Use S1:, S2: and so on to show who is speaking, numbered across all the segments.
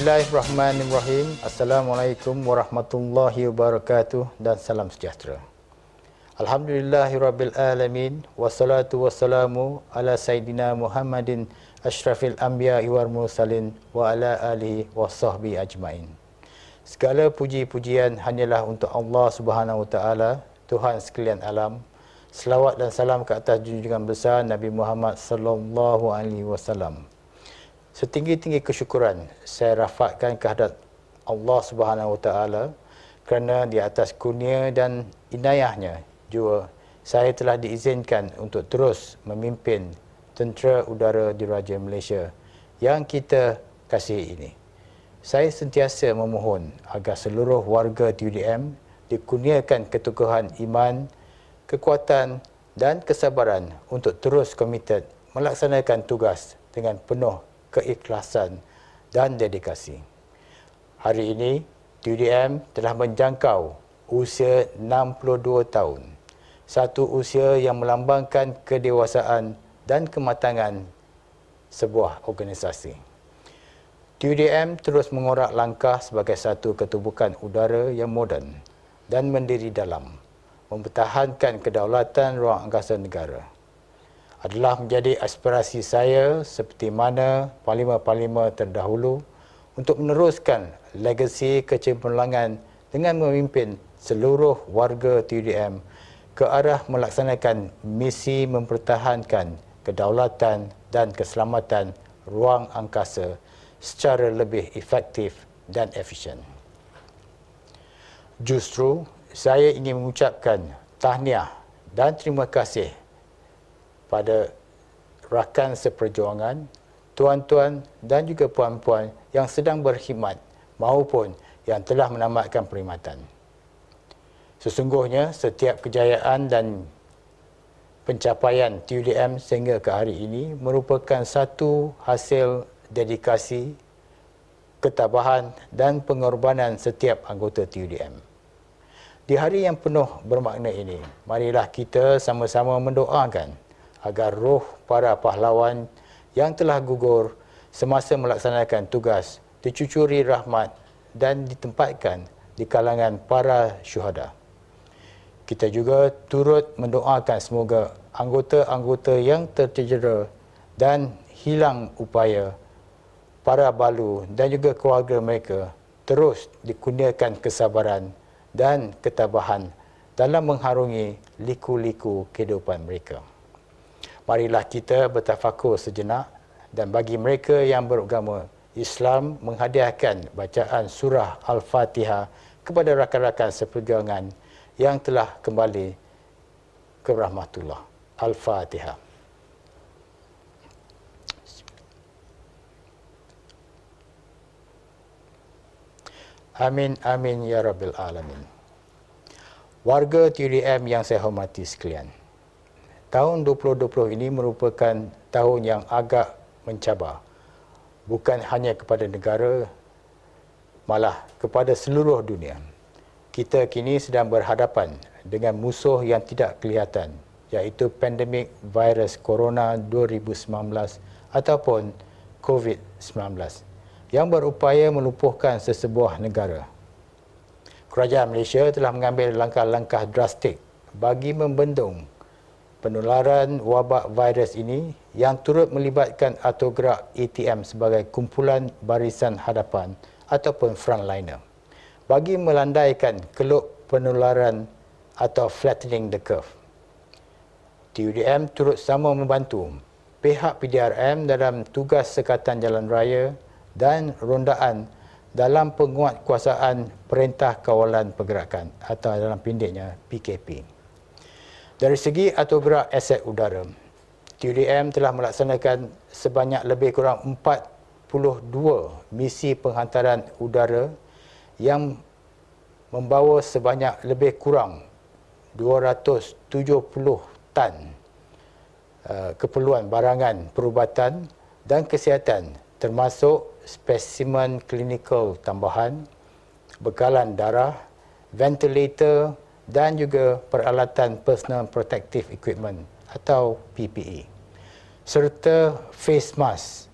S1: Bismillahirrahmanirrahim. Assalamualaikum warahmatullahi wabarakatuh dan salam sejahtera. Alhamdulillahirabbil wassalatu wassalamu ala sayidina Muhammadin ashrafil anbiya wal mursalin wa ala alihi washabbi ajmain. Segala puji-pujian hanyalah untuk Allah Subhanahu wa taala, Tuhan sekalian alam. Selawat dan salam ke atas junjungan besar Nabi Muhammad sallallahu alaihi wasallam setinggi-tinggi kesyukuran saya rafatkan kehadrat Allah Subhanahu Wa Taala kerana di atas kurnia dan inayahnya jua saya telah diizinkan untuk terus memimpin tentera udara di Raja Malaysia yang kita kasihi ini. Saya sentiasa memohon agar seluruh warga TUDM dikurniakan ketukuhan iman, kekuatan dan kesabaran untuk terus komited melaksanakan tugas dengan penuh keikhlasan dan dedikasi. Hari ini, TDM telah menjangkau usia 62 tahun. Satu usia yang melambangkan kedewasaan dan kematangan sebuah organisasi. TDM terus mengorak langkah sebagai satu ketubukan udara yang moden dan mendiri dalam mempertahankan kedaulatan ruang angkasa negara adalah menjadi aspirasi saya seperti mana parlimen-parlimen terdahulu untuk meneruskan legasi kecemerlangan dengan memimpin seluruh warga TDM ke arah melaksanakan misi mempertahankan kedaulatan dan keselamatan ruang angkasa secara lebih efektif dan efisien. Justru, saya ingin mengucapkan tahniah dan terima kasih pada rakan seperjuangan, tuan-tuan dan juga puan-puan yang sedang berkhidmat maupun yang telah menamatkan perkhidmatan. Sesungguhnya setiap kejayaan dan pencapaian TUDM sehingga ke hari ini merupakan satu hasil dedikasi, ketabahan dan pengorbanan setiap anggota TUDM. Di hari yang penuh bermakna ini, marilah kita sama-sama mendoakan agar roh para pahlawan yang telah gugur semasa melaksanakan tugas dicucuri rahmat dan ditempatkan di kalangan para syuhada. Kita juga turut mendoakan semoga anggota-anggota yang tercedera dan hilang upaya para balu dan juga keluarga mereka terus dikurniakan kesabaran dan ketabahan dalam mengharungi liku-liku kehidupan mereka marilah kita bertafakur sejenak dan bagi mereka yang beragama Islam menghadiahkan bacaan surah Al-Fatihah kepada rakan-rakan seperjuangan yang telah kembali ke rahmatullah. Al-Fatihah. Amin, amin, ya Rabbil Alamin. Warga TDM yang saya hormati sekalian tahun 2020 ini merupakan tahun yang agak mencabar bukan hanya kepada negara malah kepada seluruh dunia kita kini sedang berhadapan dengan musuh yang tidak kelihatan iaitu pandemik virus corona 2019 ataupun covid-19 yang berupaya melumpuhkan sesebuah negara kerajaan malaysia telah mengambil langkah-langkah drastik bagi membendung penularan wabak virus ini yang turut melibatkan atau gerak ATM sebagai kumpulan barisan hadapan ataupun frontliner bagi melandaikan keluk penularan atau flattening the curve. TUDM turut sama membantu pihak PDRM dalam tugas sekatan jalan raya dan rondaan dalam penguatkuasaan Perintah Kawalan Pergerakan atau dalam pendeknya PKP. Dari segi atau gerak aset udara, TUDM telah melaksanakan sebanyak lebih kurang 42 misi penghantaran udara yang membawa sebanyak lebih kurang 270 tan eh, keperluan barangan perubatan dan kesihatan termasuk spesimen klinikal tambahan, bekalan darah, ventilator, dan juga peralatan personal protective equipment atau PPE serta face mask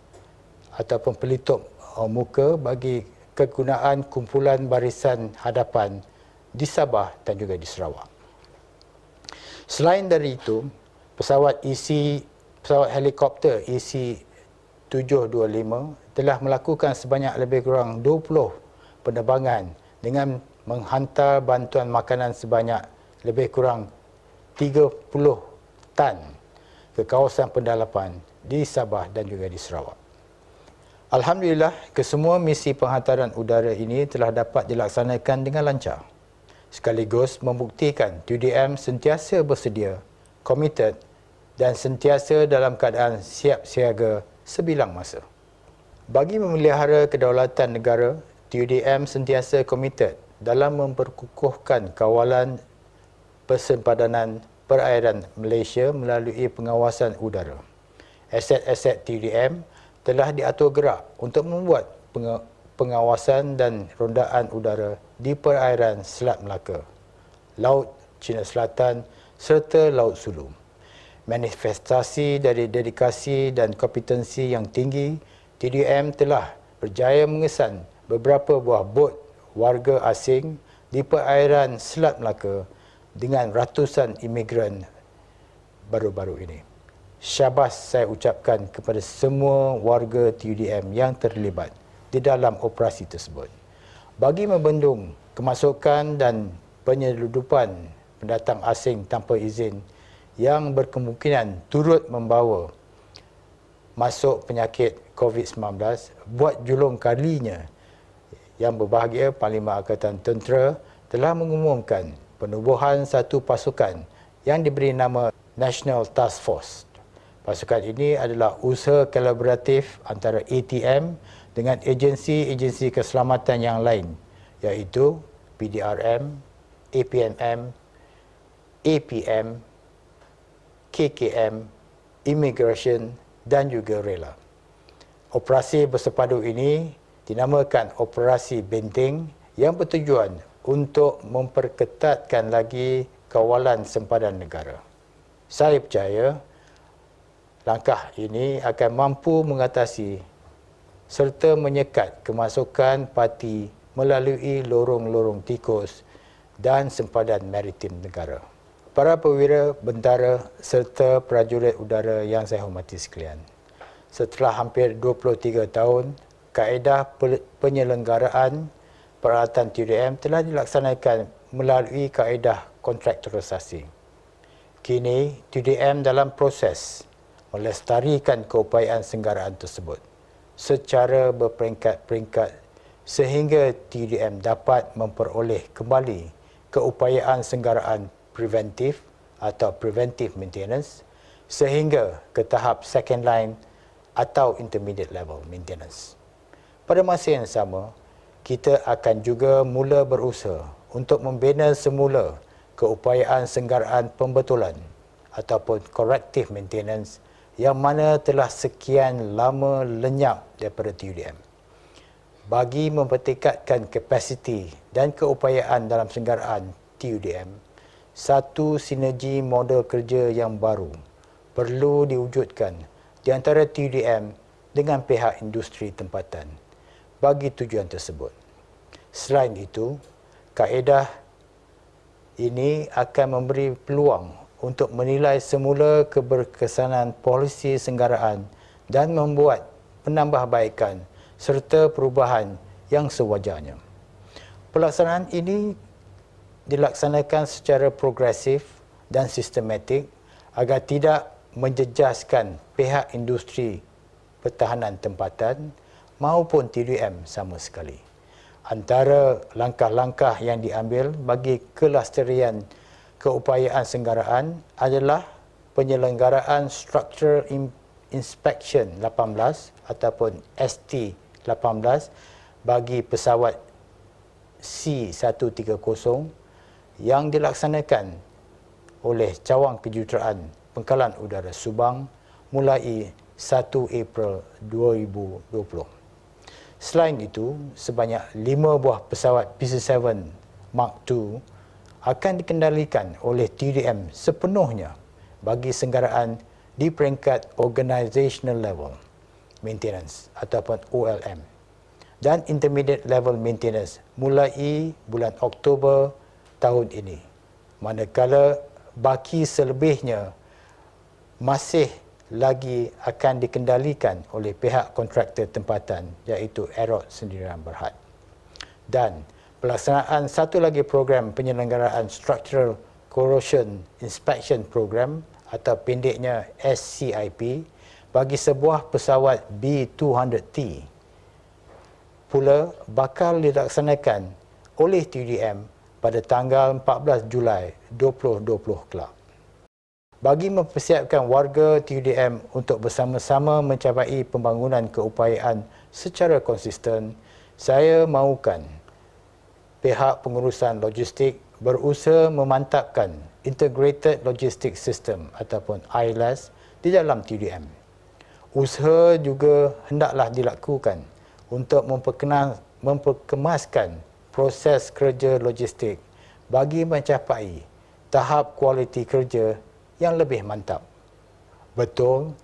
S1: ataupun pelitup uh, muka bagi kegunaan kumpulan barisan hadapan di Sabah dan juga di Sarawak. Selain dari itu, pesawat isi e pesawat helikopter EC 725 telah melakukan sebanyak lebih kurang 20 penerbangan dengan menghantar bantuan makanan sebanyak lebih kurang 30 tan ke kawasan pendalapan di Sabah dan juga di Sarawak. Alhamdulillah, kesemua misi penghantaran udara ini telah dapat dilaksanakan dengan lancar. Sekaligus membuktikan TUDM sentiasa bersedia, komited dan sentiasa dalam keadaan siap siaga sebilang masa. Bagi memelihara kedaulatan negara, TUDM sentiasa komited dalam memperkukuhkan kawalan persempadanan perairan Malaysia melalui pengawasan udara. Aset-aset TDM telah diatur gerak untuk membuat pengawasan dan rondaan udara di perairan Selat Melaka, Laut China Selatan serta Laut Sulu. Manifestasi dari dedikasi dan kompetensi yang tinggi, TDM telah berjaya mengesan beberapa buah bot warga asing di perairan Selat Melaka dengan ratusan imigran baru-baru ini. Syabas saya ucapkan kepada semua warga TUDM yang terlibat di dalam operasi tersebut. Bagi membendung kemasukan dan penyeludupan pendatang asing tanpa izin yang berkemungkinan turut membawa masuk penyakit COVID-19 buat julung kalinya yang Berbahagia Panglima Angkatan Tentera telah mengumumkan penubuhan satu pasukan yang diberi nama National Task Force. Pasukan ini adalah usaha kolaboratif antara ATM dengan agensi-agensi keselamatan yang lain iaitu PDRM, APNM, APM, KKM, Immigration dan juga RELA. Operasi bersepadu ini dinamakan operasi Benteng yang bertujuan untuk memperketatkan lagi kawalan sempadan negara. Saya percaya langkah ini akan mampu mengatasi serta menyekat kemasukan parti melalui lorong-lorong tikus dan sempadan maritim negara. Para perwira bentara serta prajurit udara yang saya hormati sekalian, setelah hampir 23 tahun kaedah penyelenggaraan peralatan TDM telah dilaksanakan melalui kaedah kontrak terusasi. Kini, TDM dalam proses melestarikan keupayaan senggaraan tersebut secara berperingkat-peringkat sehingga TDM dapat memperoleh kembali keupayaan senggaraan preventif atau preventive maintenance sehingga ke tahap second line atau intermediate level maintenance. Pada masa yang sama, kita akan juga mula berusaha untuk membina semula keupayaan senggaraan pembetulan ataupun corrective maintenance yang mana telah sekian lama lenyap daripada TUDM. Bagi mempertingkatkan kapasiti dan keupayaan dalam senggaraan TUDM, satu sinergi model kerja yang baru perlu diwujudkan di antara TUDM dengan pihak industri tempatan bagi tujuan tersebut. Selain itu, kaedah ini akan memberi peluang untuk menilai semula keberkesanan polisi senggaraan dan membuat penambahbaikan serta perubahan yang sewajarnya. Pelaksanaan ini dilaksanakan secara progresif dan sistematik agar tidak menjejaskan pihak industri pertahanan tempatan maupun TDM sama sekali. Antara langkah-langkah yang diambil bagi kelasterian keupayaan senggaraan adalah penyelenggaraan Structural Inspection 18 ataupun ST18 bagi pesawat C130 yang dilaksanakan oleh Cawang Kejuruteraan Pengkalan Udara Subang mulai 1 April 2020. Selain itu, sebanyak 5 buah pesawat PC-7 Mark II akan dikendalikan oleh TDM sepenuhnya bagi senggaraan di peringkat organisational level maintenance ataupun OLM dan intermediate level maintenance mulai bulan Oktober tahun ini manakala baki selebihnya masih lagi akan dikendalikan oleh pihak kontraktor tempatan iaitu Erot Sendirian Berhad. Dan pelaksanaan satu lagi program penyelenggaraan Structural Corrosion Inspection Program atau pendeknya SCIP bagi sebuah pesawat B200T pula bakal dilaksanakan oleh TDM pada tanggal 14 Julai 2020 kelak bagi mempersiapkan warga TUDM untuk bersama-sama mencapai pembangunan keupayaan secara konsisten, saya mahukan pihak pengurusan logistik berusaha memantapkan Integrated Logistic System ataupun ILS di dalam TUDM. Usaha juga hendaklah dilakukan untuk memperkenal, memperkemaskan proses kerja logistik bagi mencapai tahap kualiti kerja yang lebih mantap, betul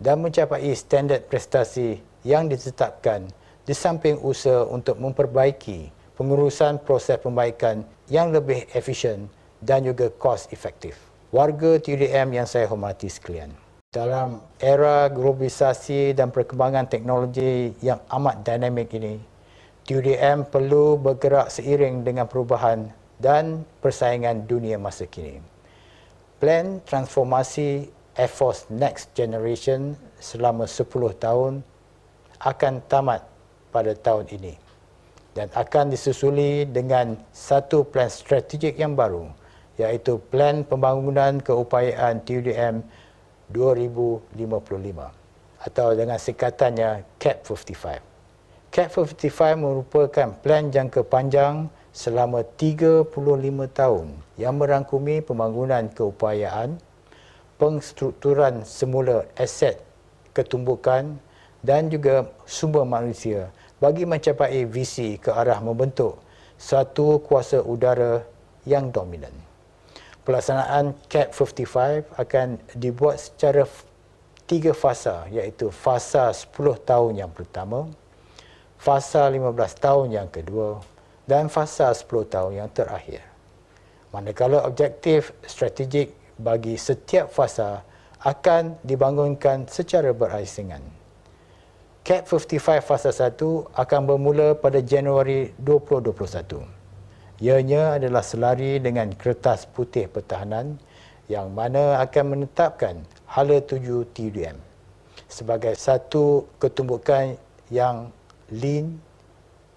S1: dan mencapai standard prestasi yang ditetapkan di samping usaha untuk memperbaiki pengurusan proses pembaikan yang lebih efisien dan juga cost efektif. Warga TDM yang saya hormati sekalian. Dalam era globalisasi dan perkembangan teknologi yang amat dinamik ini, TDM perlu bergerak seiring dengan perubahan dan persaingan dunia masa kini plan transformasi Air Force Next Generation selama 10 tahun akan tamat pada tahun ini dan akan disusuli dengan satu plan strategik yang baru iaitu plan pembangunan keupayaan TUDM 2055 atau dengan singkatannya CAP55. CAP55 merupakan plan jangka panjang selama 35 tahun yang merangkumi pembangunan keupayaan, pengstrukturan semula aset ketumbukan dan juga sumber manusia bagi mencapai visi ke arah membentuk satu kuasa udara yang dominan. Pelaksanaan CAP 55 akan dibuat secara tiga fasa iaitu fasa 10 tahun yang pertama, fasa 15 tahun yang kedua dan fasa 10 tahun yang terakhir. Manakala objektif strategik bagi setiap fasa akan dibangunkan secara berasingan. CAP 55 fasa 1 akan bermula pada Januari 2021. Ianya adalah selari dengan kertas putih pertahanan yang mana akan menetapkan hala tuju TDM sebagai satu ketumbukan yang lean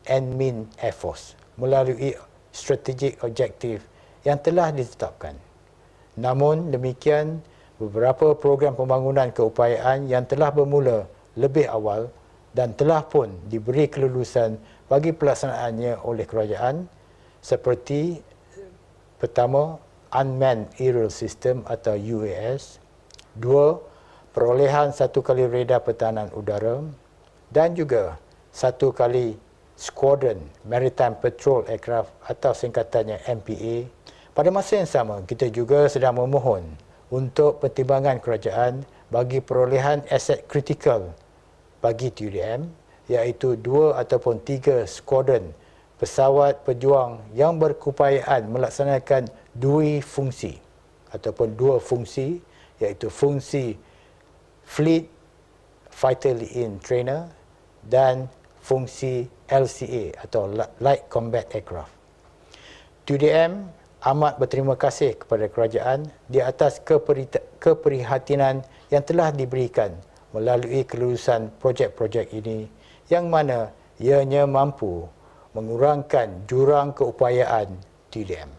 S1: and mean air force melalui strategic objektif yang telah ditetapkan. Namun demikian, beberapa program pembangunan keupayaan yang telah bermula lebih awal dan telah pun diberi kelulusan bagi pelaksanaannya oleh kerajaan seperti pertama unmanned aerial system atau UAS, dua perolehan satu kali radar pertahanan udara dan juga satu kali Squadron Maritime Patrol Aircraft atau singkatannya MPA. Pada masa yang sama, kita juga sedang memohon untuk pertimbangan kerajaan bagi perolehan aset kritikal bagi TUDM iaitu dua ataupun tiga skuadron pesawat pejuang yang berkupayaan melaksanakan dua fungsi ataupun dua fungsi iaitu fungsi fleet fighter in trainer dan fungsi LCA atau Light Combat Aircraft. TDM amat berterima kasih kepada kerajaan di atas keprihatinan yang telah diberikan melalui kelulusan projek-projek ini yang mana ianya mampu mengurangkan jurang keupayaan TDM.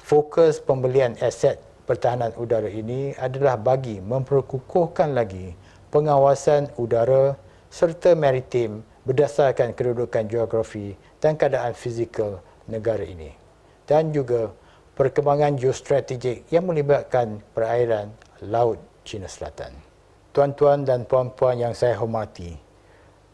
S1: Fokus pembelian aset pertahanan udara ini adalah bagi memperkukuhkan lagi pengawasan udara serta maritim berdasarkan kedudukan geografi dan keadaan fizikal negara ini dan juga perkembangan geostrategik yang melibatkan perairan Laut China Selatan. Tuan-tuan dan puan-puan yang saya hormati,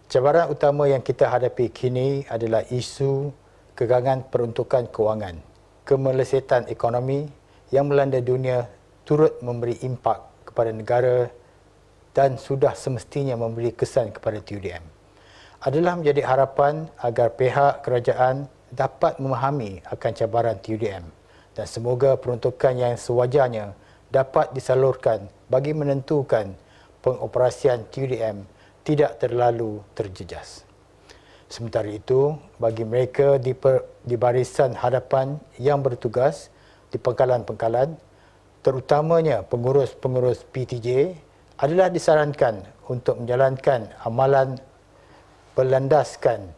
S1: cabaran utama yang kita hadapi kini adalah isu kegangan peruntukan kewangan, kemelesetan ekonomi yang melanda dunia turut memberi impak kepada negara dan sudah semestinya memberi kesan kepada TUDM adalah menjadi harapan agar pihak kerajaan dapat memahami akan cabaran TUDM dan semoga peruntukan yang sewajarnya dapat disalurkan bagi menentukan pengoperasian TUDM tidak terlalu terjejas. Sementara itu, bagi mereka di, per, di barisan hadapan yang bertugas di pengkalan-pengkalan, terutamanya pengurus-pengurus PTJ adalah disarankan untuk menjalankan amalan berlandaskan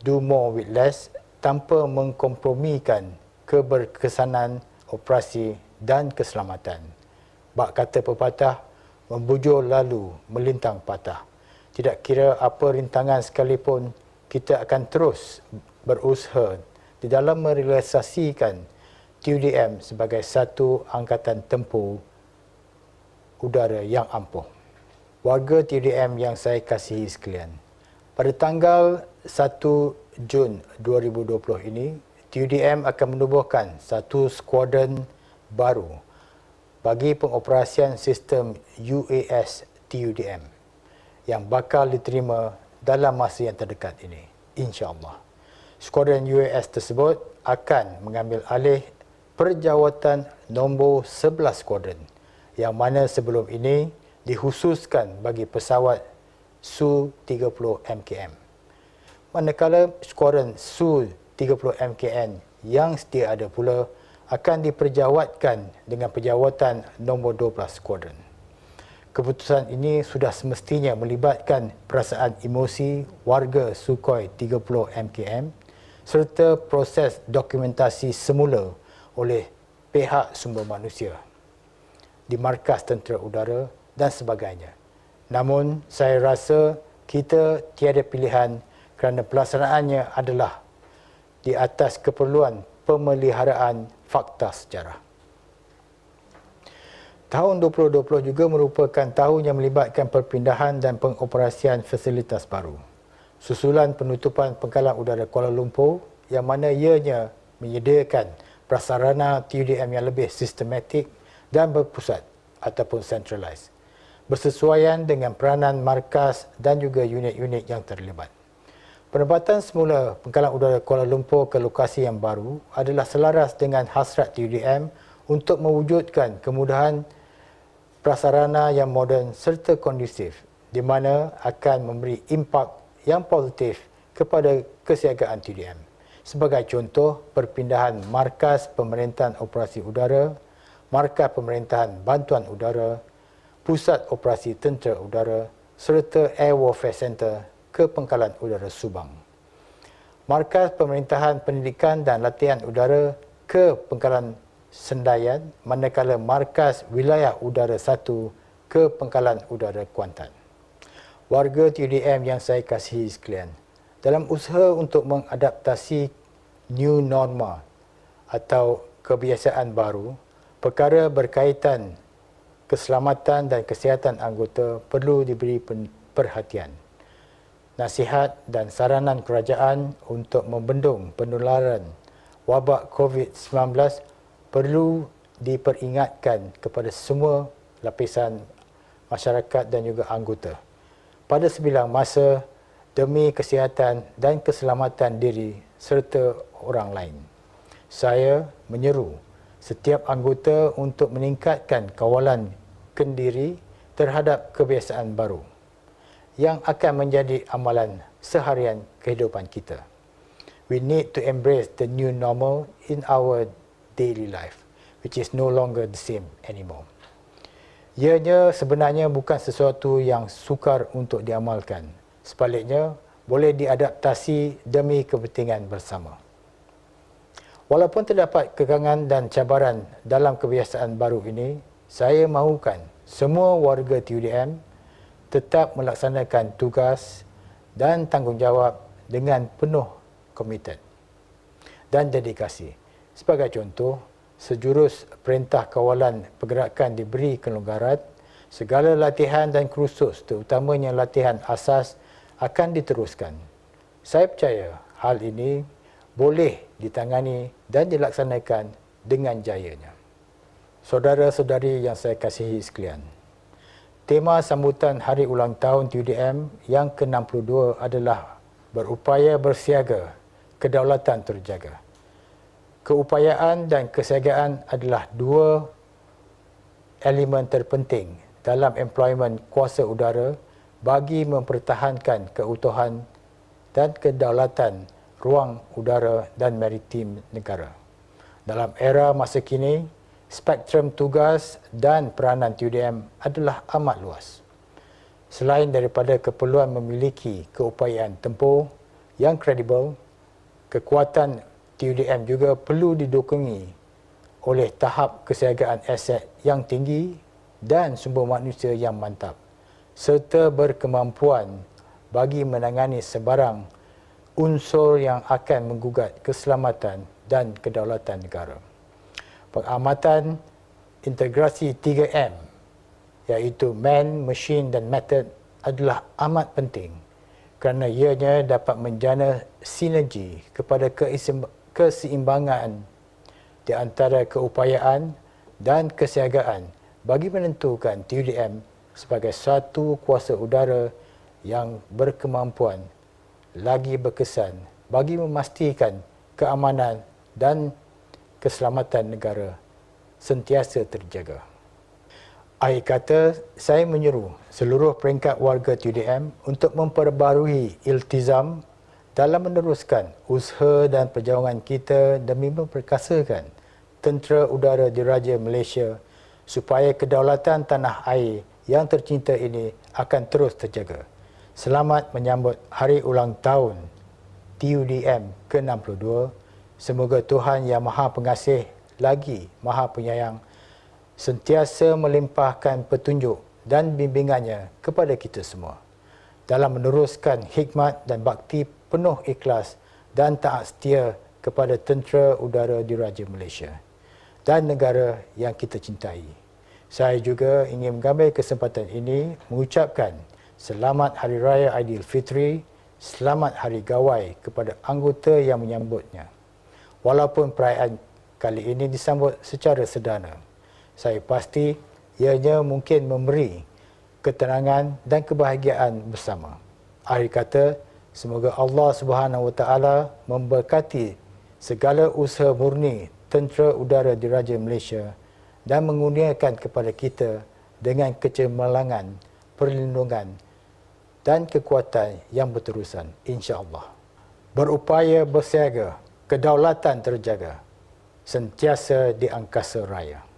S1: do more with less tanpa mengkompromikan keberkesanan operasi dan keselamatan. Bak kata pepatah, membujur lalu melintang patah. Tidak kira apa rintangan sekalipun, kita akan terus berusaha di dalam merealisasikan TUDM sebagai satu angkatan tempur udara yang ampuh warga TDM yang saya kasihi sekalian. Pada tanggal 1 Jun 2020 ini, TDM akan menubuhkan satu skuadron baru bagi pengoperasian sistem UAS TUDM yang bakal diterima dalam masa yang terdekat ini insya-Allah. Skuadron UAS tersebut akan mengambil alih perjawatan nombor 11 skuadron yang mana sebelum ini Dihususkan bagi pesawat Su-30MKM. Manakala skuadron Su-30MKM yang setia ada pula akan diperjawatkan dengan perjawatan nombor 12 skuadron. Keputusan ini sudah semestinya melibatkan perasaan emosi warga Sukhoi 30MKM serta proses dokumentasi semula oleh pihak sumber manusia di markas tentera udara dan sebagainya. Namun, saya rasa kita tiada pilihan kerana pelaksanaannya adalah di atas keperluan pemeliharaan fakta sejarah. Tahun 2020 juga merupakan tahun yang melibatkan perpindahan dan pengoperasian fasilitas baru. Susulan penutupan pengkalan udara Kuala Lumpur yang mana ianya menyediakan prasarana TUDM yang lebih sistematik dan berpusat ataupun centralised bersesuaian dengan peranan markas dan juga unit-unit yang terlibat. Penempatan semula pengkalan udara Kuala Lumpur ke lokasi yang baru adalah selaras dengan hasrat TUDM untuk mewujudkan kemudahan prasarana yang moden serta kondusif di mana akan memberi impak yang positif kepada kesiagaan TDM. Sebagai contoh, perpindahan markas pemerintahan operasi udara, markas pemerintahan bantuan udara Pusat Operasi Tentera Udara serta Air Warfare Center ke Pengkalan Udara Subang. Markas Pemerintahan Pendidikan dan Latihan Udara ke Pengkalan Sendayan manakala Markas Wilayah Udara 1 ke Pengkalan Udara Kuantan. Warga TUDM yang saya kasihi sekalian, dalam usaha untuk mengadaptasi new norma atau kebiasaan baru, perkara berkaitan keselamatan dan kesihatan anggota perlu diberi perhatian. Nasihat dan saranan kerajaan untuk membendung penularan wabak COVID-19 perlu diperingatkan kepada semua lapisan masyarakat dan juga anggota. Pada sebilang masa demi kesihatan dan keselamatan diri serta orang lain. Saya menyeru setiap anggota untuk meningkatkan kawalan kendiri terhadap kebiasaan baru yang akan menjadi amalan seharian kehidupan kita. We need to embrace the new normal in our daily life which is no longer the same anymore. Ianya sebenarnya bukan sesuatu yang sukar untuk diamalkan. Sebaliknya, boleh diadaptasi demi kepentingan bersama. Walaupun terdapat kekangan dan cabaran dalam kebiasaan baru ini, saya mahukan semua warga TUDM tetap melaksanakan tugas dan tanggungjawab dengan penuh komited dan dedikasi. Sebagai contoh, sejurus perintah kawalan pergerakan diberi kelonggaran, segala latihan dan kursus terutamanya latihan asas akan diteruskan. Saya percaya hal ini boleh ditangani dan dilaksanakan dengan jayanya. Saudara-saudari yang saya kasihi sekalian, tema sambutan hari ulang tahun TUDM yang ke-62 adalah berupaya bersiaga, kedaulatan terjaga. Keupayaan dan kesiagaan adalah dua elemen terpenting dalam employment kuasa udara bagi mempertahankan keutuhan dan kedaulatan ruang udara dan maritim negara. Dalam era masa kini, spektrum tugas dan peranan TUDM adalah amat luas. Selain daripada keperluan memiliki keupayaan tempoh yang kredibel, kekuatan TUDM juga perlu didukungi oleh tahap kesiagaan aset yang tinggi dan sumber manusia yang mantap serta berkemampuan bagi menangani sebarang unsur yang akan menggugat keselamatan dan kedaulatan negara. Pengamatan integrasi 3M iaitu man, machine dan method adalah amat penting kerana ianya dapat menjana sinergi kepada keseimbangan di antara keupayaan dan kesiagaan bagi menentukan TUDM sebagai satu kuasa udara yang berkemampuan lagi berkesan bagi memastikan keamanan dan keselamatan negara sentiasa terjaga. Akhir kata, saya menyeru seluruh peringkat warga TUDM untuk memperbarui iltizam dalam meneruskan usaha dan perjuangan kita demi memperkasakan tentera udara diraja Malaysia supaya kedaulatan tanah air yang tercinta ini akan terus terjaga. Selamat menyambut hari ulang tahun TUDM ke-62. Semoga Tuhan Yang Maha Pengasih lagi Maha Penyayang sentiasa melimpahkan petunjuk dan bimbingannya kepada kita semua dalam meneruskan hikmat dan bakti penuh ikhlas dan taat setia kepada tentera udara diraja Malaysia dan negara yang kita cintai. Saya juga ingin mengambil kesempatan ini mengucapkan Selamat Hari Raya Aidilfitri, selamat Hari Gawai kepada anggota yang menyambutnya. Walaupun perayaan kali ini disambut secara sederhana, saya pasti ianya mungkin memberi ketenangan dan kebahagiaan bersama. Akhir kata, semoga Allah Subhanahu Wa Taala memberkati segala usaha murni tentera udara diraja Malaysia dan mengurniakan kepada kita dengan kecemerlangan perlindungan dan kekuatan yang berterusan insya-Allah. Berupaya bersiaga, kedaulatan terjaga sentiasa di angkasa raya.